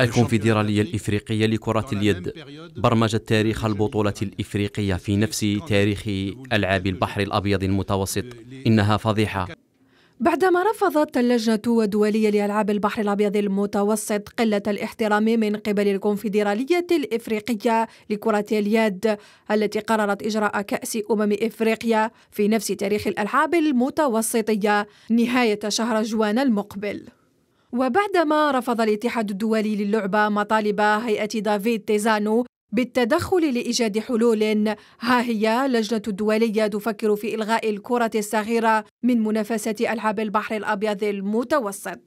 الكونفدرالية الإفريقية لكرة اليد برمجت تاريخ البطولة الإفريقية في نفس تاريخ ألعاب البحر الأبيض المتوسط إنها فضيحة بعدما رفضت اللجنة الدولية لألعاب البحر الأبيض المتوسط قلة الاحترام من قبل الكونفدرالية الإفريقية لكرة اليد التي قررت إجراء كأس أمم إفريقيا في نفس تاريخ الألعاب المتوسطية نهاية شهر جوان المقبل وبعدما رفض الاتحاد الدولي للعبة مطالب هيئة دافيد تيزانو بالتدخل لإيجاد حلول ها هي لجنة الدولية تفكر في إلغاء الكرة الصغيرة من منافسة ألعاب البحر الأبيض المتوسط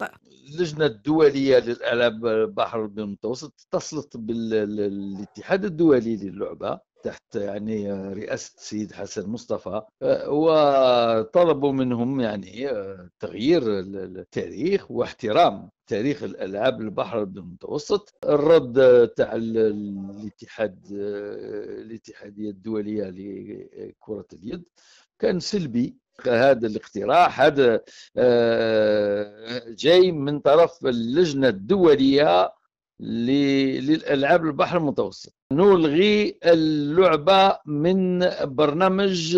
اللجنة الدولية للألعاب البحر المتوسط اتصلت بالاتحاد الدولي للعبة تحت يعني رئاسة السيد حسن مصطفى آه، وطلبوا منهم يعني آه، تغيير التاريخ واحترام تاريخ الالعاب البحر المتوسط الرد تاع الاتحاد آه، الاتحاديه الدوليه لكره اليد كان سلبي هذا الاقتراح هذا جاي من طرف اللجنه الدوليه للألعاب البحر المتوسط نلغي اللعبة من برنامج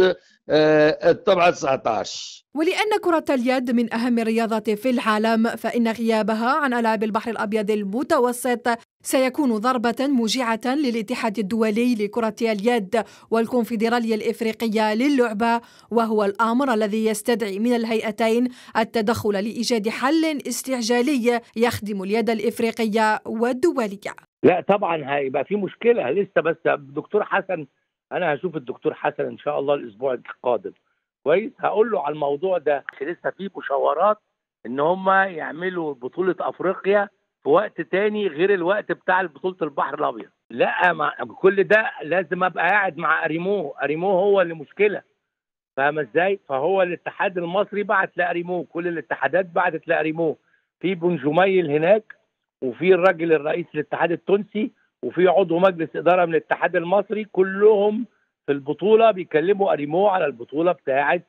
الطبعة 19 ولأن كرة اليد من أهم الرياضات في العالم فإن غيابها عن ألعاب البحر الأبيض المتوسط سيكون ضربة موجعة للاتحاد الدولي لكرة اليد والكونفدرالية الإفريقية للعبة وهو الأمر الذي يستدعي من الهيئتين التدخل لإيجاد حل استعجالي يخدم اليد الإفريقية والدولية لا طبعا هيبقى في مشكلة لسه بس الدكتور حسن انا هشوف الدكتور حسن ان شاء الله الاسبوع القادم كويس هقول له على الموضوع ده لسه في مشاورات ان هم يعملوا بطوله افريقيا في وقت تاني غير الوقت بتاع بطوله البحر الابيض لا مع كل ده لازم ابقى قاعد مع اريمو اريمو هو اللي مشكله فاهم ازاي فهو الاتحاد المصري بعت لاريمو كل الاتحادات بعتت لاريمو في بن هناك وفي الراجل الرئيس الاتحاد التونسي وفي عضو مجلس اداره من الاتحاد المصري كلهم في البطوله بيكلموا اريمو على البطوله بتاعه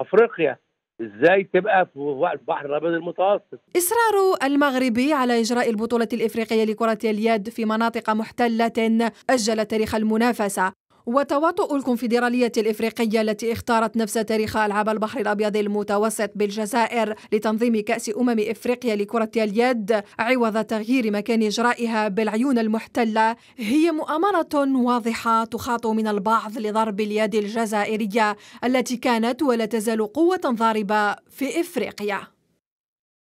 افريقيا ازاي تبقى في البحر الابيض المتوسط اصرار المغربي على اجراء البطوله الافريقيه لكره اليد في مناطق محتله اجل تاريخ المنافسه وتواطؤ الكونفدرالية الإفريقية التي اختارت نفس تاريخ ألعاب البحر الأبيض المتوسط بالجزائر لتنظيم كأس أمم إفريقيا لكرة اليد عوض تغيير مكان إجرائها بالعيون المحتلة هي مؤامرة واضحة تخاط من البعض لضرب اليد الجزائرية التي كانت ولا تزال قوة ضاربة في إفريقيا